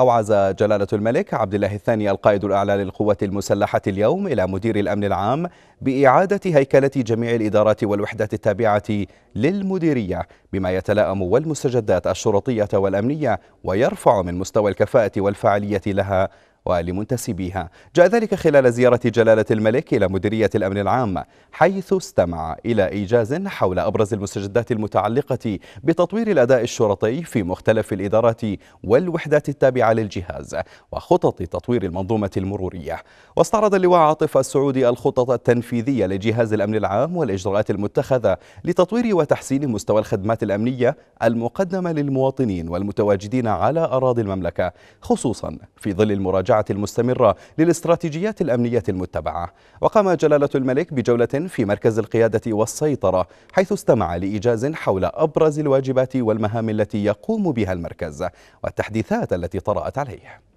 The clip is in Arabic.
أوعز جلالة الملك عبد الله الثاني القائد الأعلى للقوات المسلحة اليوم إلى مدير الأمن العام بإعادة هيكلة جميع الإدارات والوحدات التابعة للمديرية بما يتلائم والمستجدات الشرطية والأمنية ويرفع من مستوى الكفاءة والفعالية لها ولمنتسبيها جاء ذلك خلال زيارة جلالة الملك إلى مديرية الأمن العام حيث استمع إلى إيجاز حول أبرز المستجدات المتعلقة بتطوير الأداء الشرطي في مختلف الإدارات والوحدات التابعة للجهاز وخطط تطوير المنظومة المرورية واستعرض اللواء عاطف السعودي الخطط التنفيذية لجهاز الأمن العام والإجراءات المتخذة لتطوير وتحسين مستوى الخدمات الأمنية المقدمة للمواطنين والمتواجدين على أراضي المملكة خصوصا في ظل المراجعة المستمرة للاستراتيجيات الأمنية المتبعة وقام جلالة الملك بجولة في مركز القيادة والسيطرة حيث استمع لإيجاز حول أبرز الواجبات والمهام التي يقوم بها المركز والتحديثات التي طرأت عليه